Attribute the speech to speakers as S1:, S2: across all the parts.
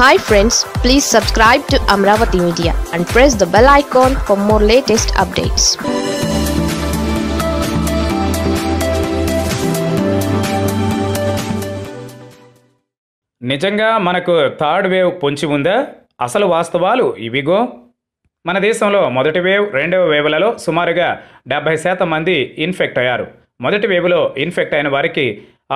S1: hi friends please subscribe to Amaravati media and press the bell icon for more latest updates నిజంగా మనకు third wave పొంచి ఉందా అసలు వాస్తవాలు ఇవిగో మన దేశంలో మొదటి వేవ్ రెండవ వేవ్లలో సుమారుగా డెబ్బై శాతం మంది ఇన్ఫెక్ట్ అయ్యారు మొదటి వేవ్లో ఇన్ఫెక్ట్ అయిన వారికి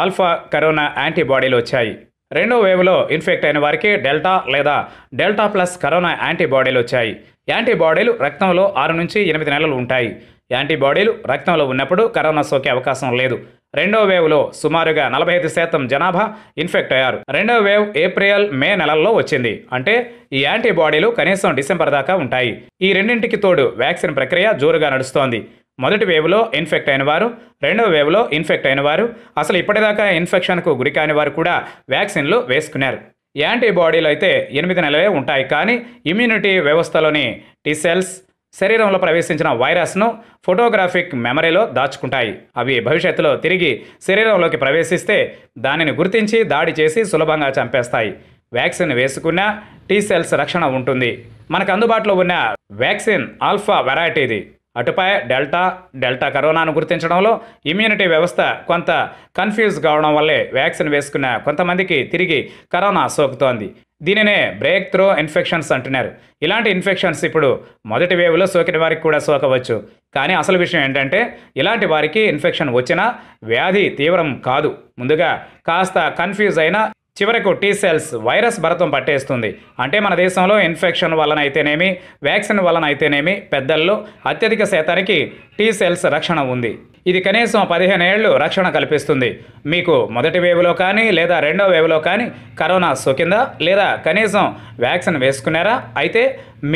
S1: ఆల్ఫా కరోనా యాంటీబాడీలు వచ్చాయి రెండో వేవ్లో ఇన్ఫెక్ట్ అయిన వారికి డెల్టా లేదా డెల్టా ప్లస్ కరోనా యాంటీబాడీలు వచ్చాయి యాంటీబాడీలు రక్తంలో ఆరు నుంచి ఎనిమిది నెలలు ఉంటాయి యాంటీబాడీలు రక్తంలో ఉన్నప్పుడు కరోనా సోకే అవకాశం లేదు రెండో వేవ్లో సుమారుగా నలభై ఐదు శాతం జనాభా ఇన్ఫెక్ట్ అయ్యారు రెండో వేవ్ ఏప్రిల్ మే నెలల్లో వచ్చింది అంటే ఈ యాంటీబాడీలు కనీసం డిసెంబర్ దాకా ఉంటాయి ఈ రెండింటికి తోడు వ్యాక్సిన్ ప్రక్రియ జోరుగా నడుస్తోంది మొదటి వేవ్లో ఇన్ఫెక్ట్ అయిన వారు రెండవ వేవ్లో ఇన్ఫెక్ట్ అయిన వారు అసలు ఇప్పటిదాకా ఇన్ఫెక్షన్కు గురికాని వారు కూడా వ్యాక్సిన్లు వేసుకున్నారు యాంటీబాడీలు అయితే ఎనిమిది నెలలే ఉంటాయి కానీ ఇమ్యూనిటీ వ్యవస్థలోని టీ సెల్స్ శరీరంలో ప్రవేశించిన వైరస్ను ఫోటోగ్రాఫిక్ మెమరీలో దాచుకుంటాయి అవి భవిష్యత్తులో తిరిగి శరీరంలోకి ప్రవేశిస్తే దానిని గుర్తించి దాడి చేసి సులభంగా చంపేస్తాయి వ్యాక్సిన్ వేసుకున్న టీ సెల్స్ రక్షణ ఉంటుంది మనకు అందుబాటులో ఉన్న వ్యాక్సిన్ ఆల్ఫా వెరైటీది అటుపై డెల్టా డెల్టా కరోనాను గుర్తించడంలో ఇమ్యూనిటీ వ్యవస్థ కొంత కన్ఫ్యూజ్ కావడం వల్లే వ్యాక్సిన్ వేసుకున్న కొంతమందికి తిరిగి కరోనా సోకుతోంది దీనినే బ్రేక్ త్రో ఇన్ఫెక్షన్స్ అంటున్నారు ఇలాంటి ఇన్ఫెక్షన్స్ ఇప్పుడు మొదటి వేవ్లో సోకిన వారికి కూడా సోకవచ్చు కానీ అసలు విషయం ఏంటంటే ఇలాంటి వారికి ఇన్ఫెక్షన్ వచ్చినా వ్యాధి తీవ్రం కాదు ముందుగా కాస్త కన్ఫ్యూజ్ అయినా చివరకు టీ సెల్స్ వైరస్ భరతం పట్టేస్తుంది అంటే మన దేశంలో ఇన్ఫెక్షన్ వలనైతేనేమి వ్యాక్సిన్ వలనైతేనేమి పెద్దల్లో అత్యధిక శాతానికి టీ సెల్స్ రక్షణ ఉంది ఇది కనీసం పదిహేను ఏళ్ళు రక్షణ కల్పిస్తుంది మీకు మొదటి వేవ్లో కానీ లేదా రెండో వేవ్లో కానీ కరోనా సోకిందా లేదా కనీసం వ్యాక్సిన్ వేసుకున్నారా అయితే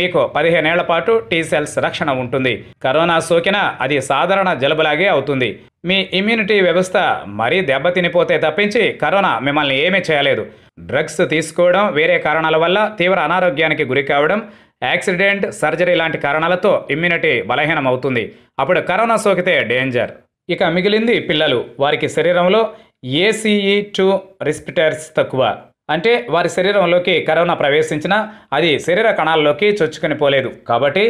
S1: మీకు పదిహేను పాటు టీ సెల్స్ రక్షణ ఉంటుంది కరోనా సోకినా అది సాధారణ జలుబులాగే అవుతుంది మీ ఇమ్యూనిటీ వ్యవస్థ మరీ దెబ్బతినిపోతే తప్పించి కరోనా మిమ్మల్ని ఏమీ చేయలేదు డ్రగ్స్ తీసుకోవడం వేరే కారణాల వల్ల తీవ్ర అనారోగ్యానికి గురి కావడం యాక్సిడెంట్ సర్జరీ లాంటి కారణాలతో ఇమ్యూనిటీ బలహీనం అవుతుంది అప్పుడు కరోనా సోకితే డేంజర్ ఇక మిగిలింది పిల్లలు వారికి శరీరంలో ఏసీఈ టూ రిస్పిటర్స్ తక్కువ అంటే వారి శరీరంలోకి కరోనా ప్రవేశించినా అది శరీర కణాల్లోకి చొచ్చుకొని పోలేదు కాబట్టి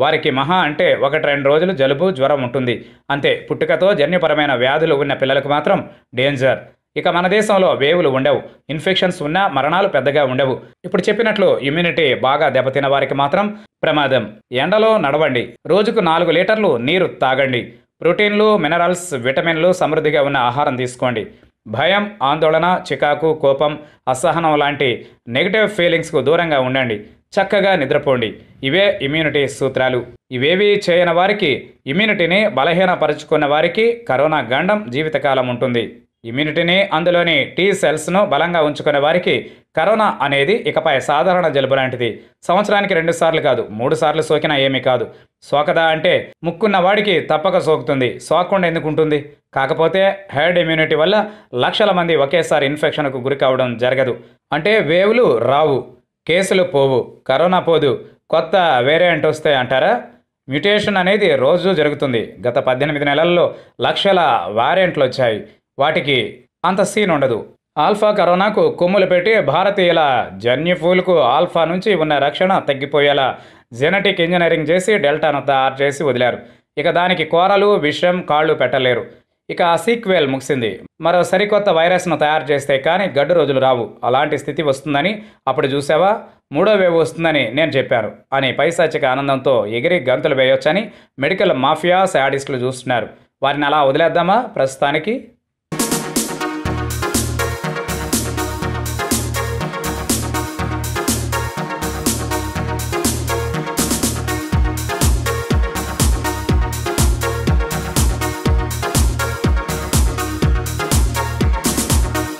S1: వారికి మహా అంటే ఒకటి రెండు రోజులు జలుబు జ్వరం ఉంటుంది అంతే పుట్టుకతో జన్యుపరమైన వ్యాధులు ఉన్న పిల్లలకు మాత్రం డేంజర్ ఇక మన దేశంలో వేవులు ఉండవు ఇన్ఫెక్షన్స్ ఉన్నా మరణాలు పెద్దగా ఉండవు ఇప్పుడు చెప్పినట్లు ఇమ్యూనిటీ బాగా దెబ్బతిన వారికి మాత్రం ప్రమాదం ఎండలో నడవండి రోజుకు నాలుగు లీటర్లు నీరు తాగండి ప్రోటీన్లు మినరల్స్ విటమిన్లు సమృద్ధిగా ఉన్న ఆహారం తీసుకోండి భయం ఆందోళన చికాకు కోపం అసహనం లాంటి నెగిటివ్ ఫీలింగ్స్కు దూరంగా ఉండండి చక్కగా నిద్రపోండి ఇవే ఇమ్యూనిటీ సూత్రాలు ఇవేవి చేయని వారికి ఇమ్యూనిటీని బలహీనపరుచుకున్న వారికి కరోనా గండం జీవితకాలం ఉంటుంది ఇమ్యూనిటీని అందులోని టీ సెల్స్ను బలంగా ఉంచుకునే వారికి కరోనా అనేది ఇకపై సాధారణ జలుబు లాంటిది సంవత్సరానికి రెండు సార్లు కాదు మూడు సార్లు సోకినా ఏమీ కాదు సోకదా అంటే ముక్కున్న వాడికి తప్పక సోకుతుంది సోకకుండా ఎందుకు ఉంటుంది కాకపోతే హెర్డ్ ఇమ్యూనిటీ వల్ల లక్షల మంది ఒకేసారి ఇన్ఫెక్షన్కు గురికావడం జరగదు అంటే వేవులు రావు కేసులు పోవు కరోనా పోదు కొత్త వేరియంట్ వస్తాయి అంటారా మ్యుటేషన్ అనేది రోజు జరుగుతుంది గత పద్దెనిమిది నెలల్లో లక్షల వారియంట్లు వచ్చాయి వాటికి అంత సీన్ ఉండదు ఆల్ఫా కరోనాకు కొమ్ములు పెట్టి భారతీయుల జన్యుఫూల్కు ఆల్ఫా నుంచి ఉన్న రక్షణ తగ్గిపోయేలా జెనటిక్ ఇంజనీరింగ్ చేసి డెల్టాను తయారు చేసి వదిలారు ఇక దానికి కూరలు విషం కాళ్ళు పెట్టలేరు ఇక ఆ సీక్వెల్ ముగిసింది మరో సరికొత్త వైరస్ను తయారు చేస్తే కానీ గడ్డు రోజులు రావు అలాంటి స్థితి వస్తుందని అప్పుడు చూసావా మూడో వేవ్ వస్తుందని నేను చెప్పాను అని పైశాచిక ఆనందంతో ఎగిరి గంతులు వేయొచ్చని మెడికల్ మాఫియా శాడిస్టులు చూస్తున్నారు వారిని అలా వదిలేద్దామా ప్రస్తుతానికి